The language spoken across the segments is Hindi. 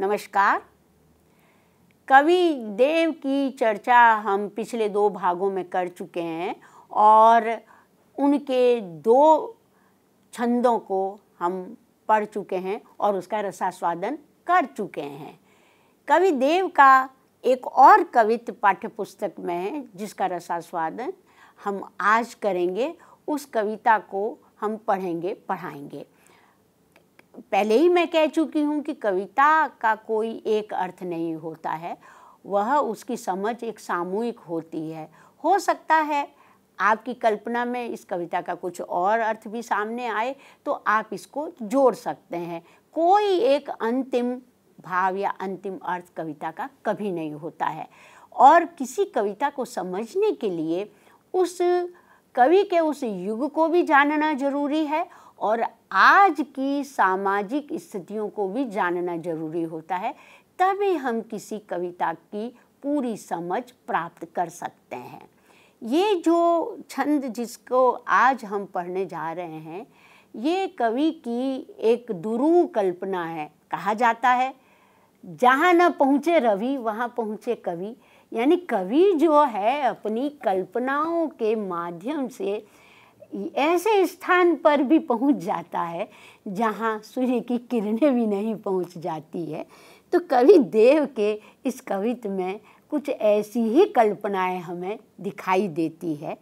नमस्कार कवि देव की चर्चा हम पिछले दो भागों में कर चुके हैं और उनके दो छंदों को हम पढ़ चुके हैं और उसका रसास्वादन कर चुके हैं कवि देव का एक और कवित्व पाठ्य पुस्तक में है जिसका रसास्वादन हम आज करेंगे उस कविता को हम पढ़ेंगे पढ़ाएंगे पहले ही मैं कह चुकी हूँ कि कविता का कोई एक अर्थ नहीं होता है वह उसकी समझ एक सामूहिक होती है हो सकता है आपकी कल्पना में इस कविता का कुछ और अर्थ भी सामने आए तो आप इसको जोड़ सकते हैं कोई एक अंतिम भाव या अंतिम अर्थ कविता का कभी नहीं होता है और किसी कविता को समझने के लिए उस कवि के उस युग को भी जानना जरूरी है और आज की सामाजिक स्थितियों को भी जानना जरूरी होता है तभी हम किसी कविता की पूरी समझ प्राप्त कर सकते हैं ये जो छंद जिसको आज हम पढ़ने जा रहे हैं ये कवि की एक दुरू कल्पना है कहा जाता है जहाँ न पहुँचे रवि वहाँ पहुँचे कवि यानी कवि जो है अपनी कल्पनाओं के माध्यम से ऐसे स्थान पर भी पहुंच जाता है जहां सूर्य की किरणें भी नहीं पहुंच जाती है तो कवि देव के इस कवित्व में कुछ ऐसी ही कल्पनाएं हमें दिखाई देती है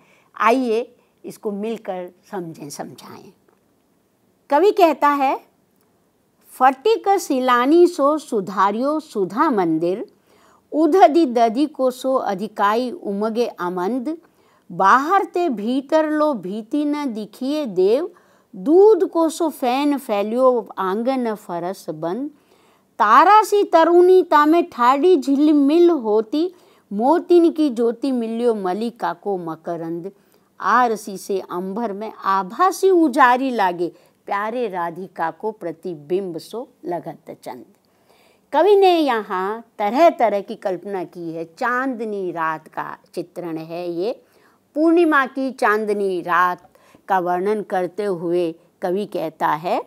आइए इसको मिलकर समझें समझाएं कवि कहता है फटिक सिलानी सो सुधारियो सुधा मंदिर उधदि दधि को सो अधिकाई उमगे आमंद बाहर ते भीतर लो भीति न दिखिए देव दूध को सो फैन फैलियो आंगन फरस बन तारा सी तरुणी तामे ठाड़ी मिल होती मोतिन की ज्योति मिलियो मलिका को मकरंद आरसी से अंबर में आभासी उजारी लागे प्यारे राधिका को प्रतिबिंब सो लगत चंद कवि ने यहाँ तरह तरह की कल्पना की है चांदनी रात का चित्रण है ये पूर्णिमा की चांदनी रात का वर्णन करते हुए कवि कहता है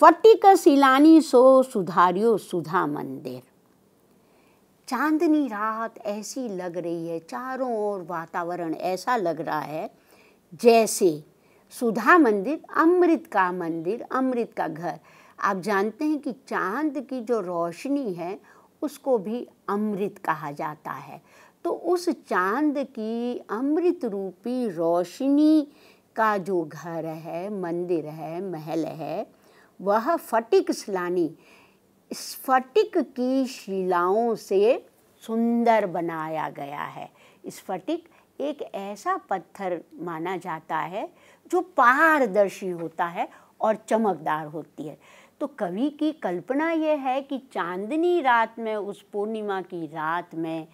फट्टी का सिलानी सो सुधारियो सुधा मंदिर चांदनी रात ऐसी लग रही है चारों ओर वातावरण ऐसा लग रहा है जैसे सुधा मंदिर अमृत का मंदिर अमृत का घर आप जानते हैं कि चांद की जो रोशनी है उसको भी अमृत कहा जाता है तो उस चांद की अमृत रूपी रोशनी का जो घर है मंदिर है महल है वह फटिक सलानी स्फटिक की शिलाओं से सुंदर बनाया गया है स्फटिक एक ऐसा पत्थर माना जाता है जो पारदर्शी होता है और चमकदार होती है तो कवि की कल्पना यह है कि चांदनी रात में उस पूर्णिमा की रात में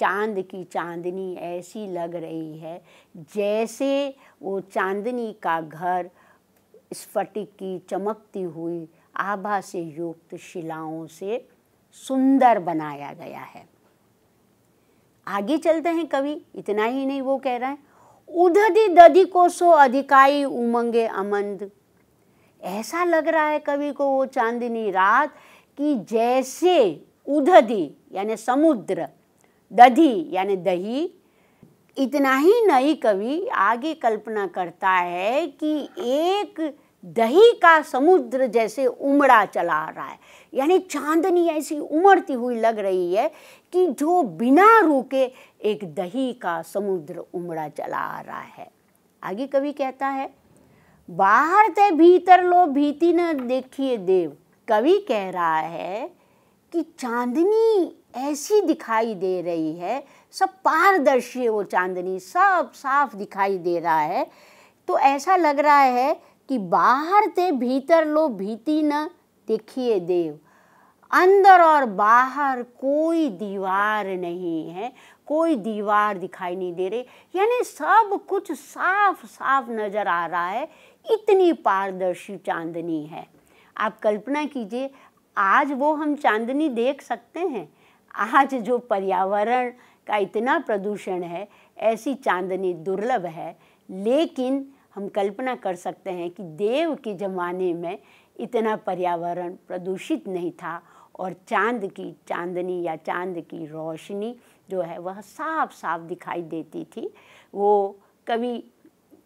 चांद की चांदनी ऐसी लग रही है जैसे वो चांदनी का घर स्फटिक की चमकती हुई आभा से युक्त शिलाओं से सुंदर बनाया गया है आगे चलते हैं कवि इतना ही नहीं वो कह रहे हैं उधधि दधि को सो अधिकाई उमंगे अमंद ऐसा लग रहा है कवि को वो चांदनी रात कि जैसे उधधि यानी समुद्र दही यानी दही इतना ही नहीं कवि आगे कल्पना करता है कि एक दही का समुद्र जैसे उमड़ा चला रहा है यानी चांदनी ऐसी उमड़ती हुई लग रही है कि जो बिना रुके एक दही का समुद्र उमड़ा चला रहा है आगे कवि कहता है बाहर ते भीतर लो भीती न देखिए देव कवि कह रहा है कि चांदनी ऐसी दिखाई दे रही है सब पारदर्शी वो चांदनी सब साफ दिखाई दे रहा है तो ऐसा लग रहा है कि बाहर ते भीतर लो भीती न देखिए देव अंदर और बाहर कोई दीवार नहीं है कोई दीवार दिखाई नहीं दे रही यानी सब कुछ साफ साफ नज़र आ रहा है इतनी पारदर्शी चांदनी है आप कल्पना कीजिए आज वो हम चांदनी देख सकते हैं आज जो पर्यावरण का इतना प्रदूषण है ऐसी चांदनी दुर्लभ है लेकिन हम कल्पना कर सकते हैं कि देव के ज़माने में इतना पर्यावरण प्रदूषित नहीं था और चांद की चांदनी या चांद की रोशनी जो है वह साफ साफ दिखाई देती थी वो कवि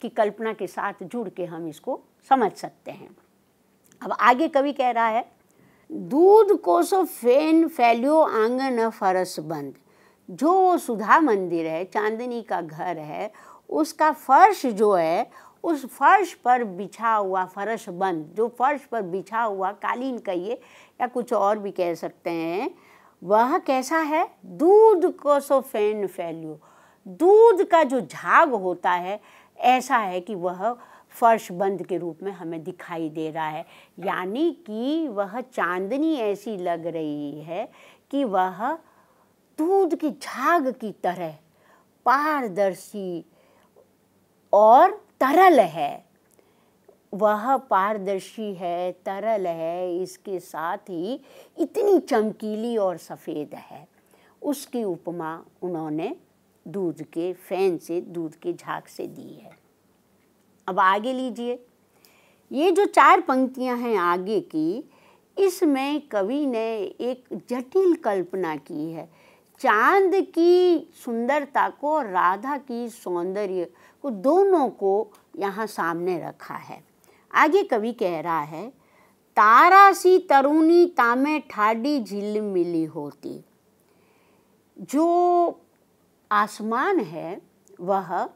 की कल्पना के साथ जुड़ के हम इसको समझ सकते हैं अब आगे कवि कह रहा है दूध कोसो फेन फैलियो आंगन फरस बंद जो वो सुधा मंदिर है चांदनी का घर है उसका फर्श जो है उस फर्श पर बिछा हुआ फरश बंद जो फर्श पर बिछा हुआ कालीन कहिए या कुछ और भी कह सकते हैं वह कैसा है दूध को सो फेन फैलियो दूध का जो झाग होता है ऐसा है कि वह फर्श बंद के रूप में हमें दिखाई दे रहा है यानी कि वह चांदनी ऐसी लग रही है कि वह दूध की झाग की तरह पारदर्शी और तरल है वह पारदर्शी है तरल है इसके साथ ही इतनी चमकीली और सफ़ेद है उसकी उपमा उन्होंने दूध के फैन से दूध के झाग से दी है अब आगे लीजिए ये जो चार पंक्तियां हैं आगे की इसमें कवि ने एक जटिल कल्पना की है चांद की सुंदरता को और राधा की सौंदर्य को दोनों को यहाँ सामने रखा है आगे कवि कह रहा है तारा सी तरुणी तामे ठाडी झील मिली होती जो आसमान है वह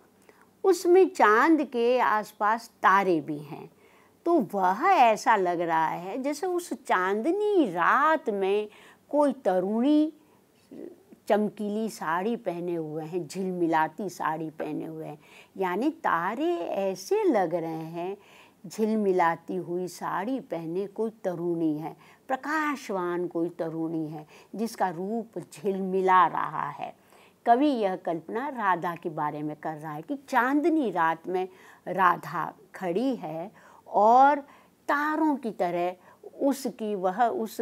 उसमें चांद के आसपास तारे भी हैं तो वह ऐसा लग रहा है जैसे उस चांदनी रात में कोई तरुणी चमकीली साड़ी पहने हुए हैं झिलमिलाती साड़ी पहने हुए हैं यानी तारे ऐसे लग रहे हैं झिलमिलाती हुई साड़ी पहने कोई तरुणी है प्रकाशवान कोई तरुणी है जिसका रूप झिलमिला रहा है कवि यह कल्पना राधा के बारे में कर रहा है कि चांदनी रात में राधा खड़ी है और तारों की तरह उसकी वह उस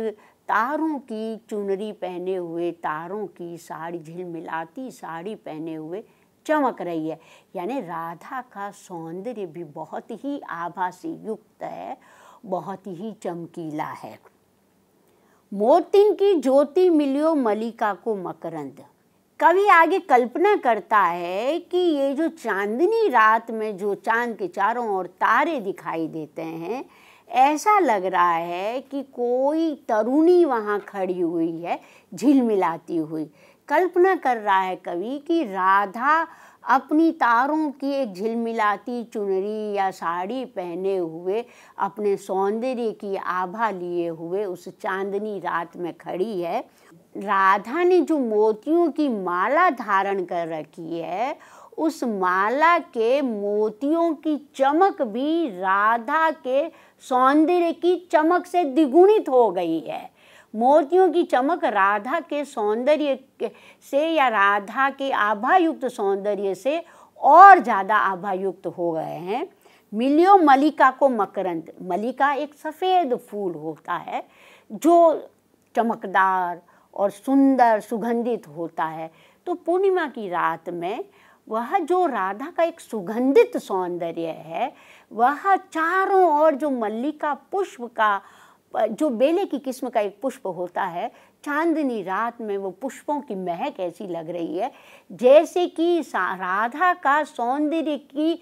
तारों की चुनरी पहने हुए तारों की साड़ी झिलमिलाती साड़ी पहने हुए चमक रही है यानी राधा का सौंदर्य भी बहुत ही आभा से युक्त है बहुत ही चमकीला है मोतिन की ज्योति मिलियो मलिका को मकरंद कवि आगे कल्पना करता है कि ये जो चांदनी रात में जो चांद के चारों ओर तारे दिखाई देते हैं ऐसा लग रहा है कि कोई तरुणी वहाँ खड़ी हुई है झिलमिलाती हुई कल्पना कर रहा है कवि कि राधा अपनी तारों की एक झिलमिलाती चुनरी या साड़ी पहने हुए अपने सौंदर्य की आभा लिए हुए उस चांदनी रात में खड़ी है राधा ने जो मोतियों की माला धारण कर रखी है उस माला के मोतियों की चमक भी राधा के सौंदर्य की चमक से द्विगुणित हो गई है मोतियों की चमक राधा के सौंदर्य से या राधा के आभायुक्त सौंदर्य से और ज़्यादा आभायुक्त हो गए हैं मिलियो मलिका को मकरंद मलिका एक सफ़ेद फूल होता है जो चमकदार और सुंदर सुगंधित होता है तो पूर्णिमा की रात में वह जो राधा का एक सुगंधित सौंदर्य है वह चारों ओर जो मल्लिका पुष्प का जो बेले की किस्म का एक पुष्प होता है चांदनी रात में वो पुष्पों की महक ऐसी लग रही है जैसे कि राधा का सौंदर्य की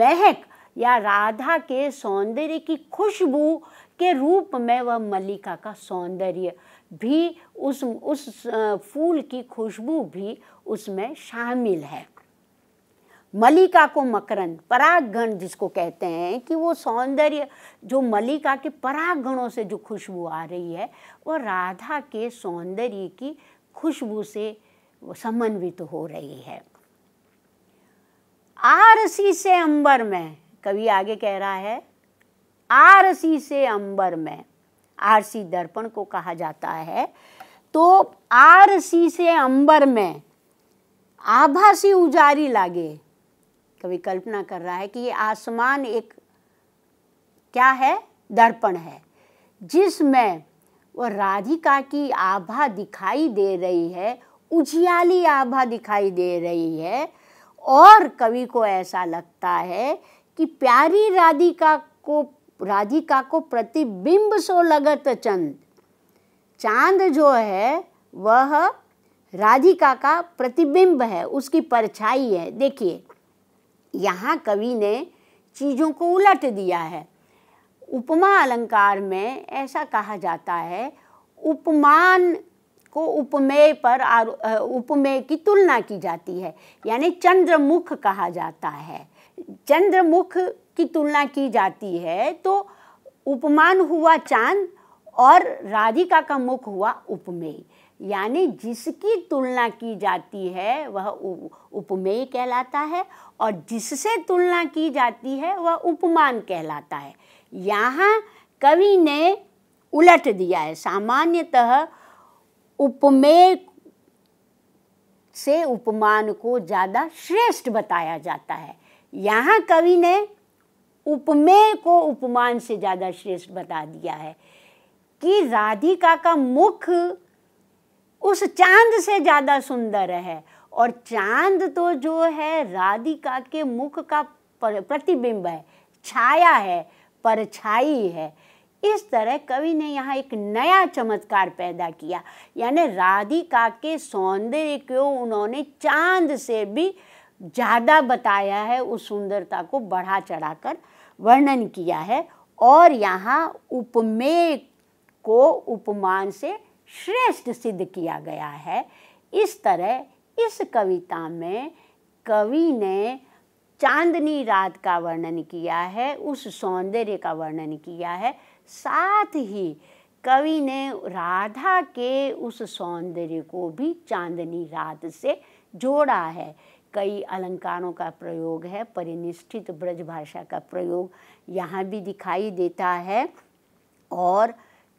महक या राधा के सौंदर्य की खुशबू के रूप में वह मल्लिका का सौंदर्य भी उस उस फूल की खुशबू भी उसमें शामिल है मलिका को मकरंद परागण जिसको कहते हैं कि वो सौंदर्य जो मलिका के परागणों से जो खुशबू आ रही है वो राधा के सौंदर्य की खुशबू से समन्वित हो रही है आरसी से अंबर में कवि आगे कह रहा है आरसी से अंबर में आरसी दर्पण को कहा जाता है तो आरसी से अंबर में आभासी उजारी लागे कभी कल्पना कर रहा है कि ये आसमान एक क्या है दर्पण है जिसमें वो राधिका की आभा दिखाई दे रही है उजियाली आभा दिखाई दे रही है और कवि को ऐसा लगता है कि प्यारी राधिका को राधिका को प्रतिबिंब सो लगत चंद चांद जो है वह राधिका का प्रतिबिंब है उसकी परछाई है देखिए यहाँ कवि ने चीज़ों को उलट दिया है उपमा अलंकार में ऐसा कहा जाता है उपमान को उपमेय पर उपमेय की तुलना की जाती है यानी चंद्रमुख कहा जाता है चंद्रमुख की तुलना की जाती है तो उपमान हुआ चांद और राधिका का मुख हुआ उपमेय यानी जिसकी तुलना की जाती है वह उपमेय कहलाता है और जिससे तुलना की जाती है वह उपमान कहलाता है यहाँ कवि ने उलट दिया है सामान्यतः उपमेय से उपमान को ज़्यादा श्रेष्ठ बताया जाता है यहाँ कवि ने उपमेय को उपमान से ज़्यादा श्रेष्ठ बता दिया है कि राधिका का मुख उस चांद से ज़्यादा सुंदर है और चांद तो जो है राधिका के मुख का प्रतिबिंब है छाया है परछाई है इस तरह कवि ने यहाँ एक नया चमत्कार पैदा किया यानी राधिका के सौंदर्य को उन्होंने चांद से भी ज़्यादा बताया है उस सुंदरता को बढ़ा चढ़ाकर वर्णन किया है और यहाँ उपमेय को उपमान से श्रेष्ठ सिद्ध किया गया है इस तरह इस कविता में कवि ने चांदनी रात का वर्णन किया है उस सौंदर्य का वर्णन किया है साथ ही कवि ने राधा के उस सौंदर्य को भी चांदनी रात से जोड़ा है कई अलंकारों का प्रयोग है परिनिष्ठित ब्रज भाषा का प्रयोग यहाँ भी दिखाई देता है और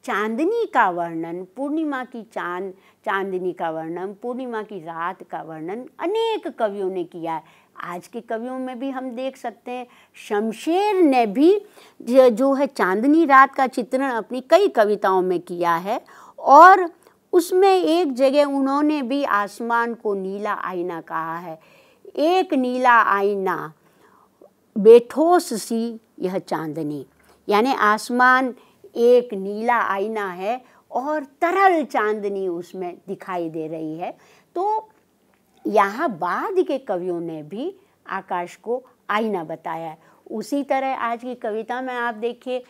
चांदनी का वर्णन पूर्णिमा की चांद चांदनी का वर्णन पूर्णिमा की रात का वर्णन अनेक कवियों ने किया है आज के कवियों में भी हम देख सकते हैं शमशेर ने भी जो है चांदनी रात का चित्रण अपनी कई कविताओं में किया है और उसमें एक जगह उन्होंने भी आसमान को नीला आईना कहा है एक नीला आईना बेठोस सी यह चांदनी यानी आसमान एक नीला आईना है और तरल चांदनी उसमें दिखाई दे रही है तो यहाँ बाद के कवियों ने भी आकाश को आईना बताया है उसी तरह आज की कविता में आप देखिए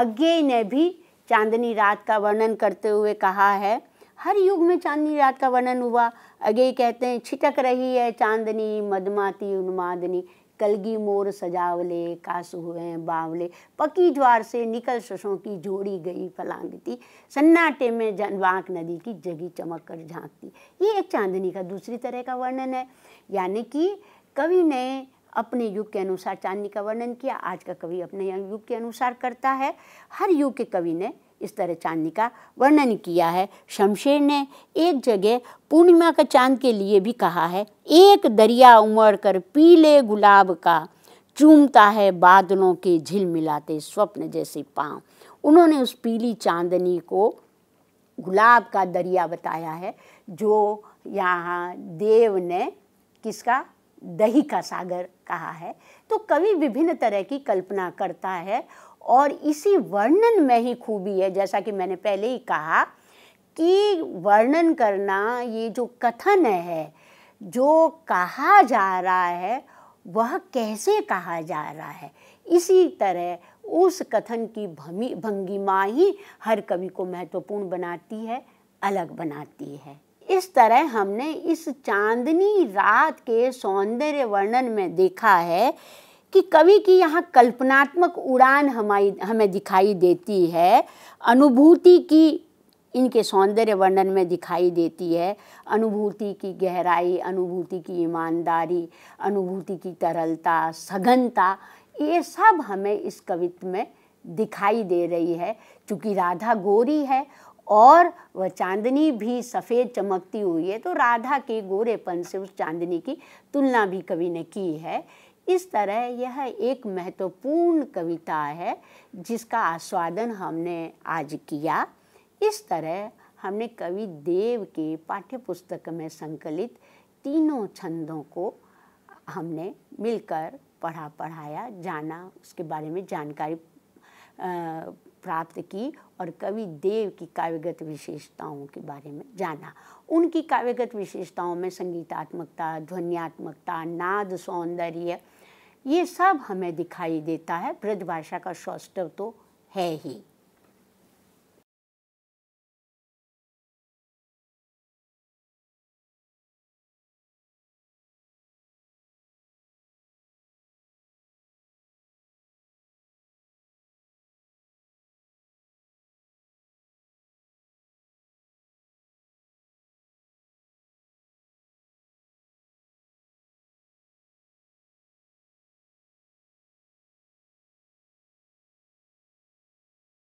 अज्ञे ने भी चांदनी रात का वर्णन करते हुए कहा है हर युग में चांदनी रात का वर्णन हुआ आगे कहते हैं छिटक रही है चांदनी मदमाती उन्मादनी कलगी मोर सजावले कास हुए बावले पकी ज्वार से निकल ससों की जोड़ी गई फलांगती सन्नाटे में जनवाक नदी की जगी चमक कर झांकती ये एक चांदनी का दूसरी तरह का वर्णन है यानी कि कवि ने अपने युग के अनुसार चांदनी का वर्णन किया आज का कवि अपने युग के अनुसार करता है हर युग के कवि ने इस तरह चांदनी का वर्णन किया है शमशेर ने एक जगह पूर्णिमा का चांद के लिए भी कहा है एक दरिया उमड़ कर पीले गुलाब का चूमता है बादलों के झिलमिलाते स्वप्न जैसे पाँव उन्होंने उस पीली चांदनी को गुलाब का दरिया बताया है जो यहाँ देव ने किसका दही का सागर कहा है तो कवि विभिन्न तरह की कल्पना करता है और इसी वर्णन में ही खूबी है जैसा कि मैंने पहले ही कहा कि वर्णन करना ये जो कथन है जो कहा जा रहा है वह कैसे कहा जा रहा है इसी तरह उस कथन की भमी भंगिमा ही हर कवि को महत्वपूर्ण बनाती है अलग बनाती है इस तरह हमने इस चांदनी रात के सौंदर्य वर्णन में देखा है कि कवि की यहाँ कल्पनात्मक उड़ान हमारी हमें दिखाई देती है अनुभूति की इनके सौंदर्य वर्णन में दिखाई देती है अनुभूति की गहराई अनुभूति की ईमानदारी अनुभूति की तरलता सघनता ये सब हमें इस कवित्व में दिखाई दे रही है क्योंकि राधा गोरी है और वह चांदनी भी सफ़ेद चमकती हुई है तो राधा के गोरेपन से उस चांदनी की तुलना भी कवि ने की है इस तरह यह एक महत्वपूर्ण कविता है जिसका आस्वादन हमने आज किया इस तरह हमने कवि देव के पाठ्य पुस्तक में संकलित तीनों छंदों को हमने मिलकर पढ़ा पढ़ाया जाना उसके बारे में जानकारी प्राप्त की और कवि देव की काव्यगत विशेषताओं के बारे में जाना उनकी काव्यगत विशेषताओं में संगीतात्मकता ध्वनियात्मकता नाद सौंदर्य ये सब हमें दिखाई देता है ब्रजभाषा का सौष्ठव तो है ही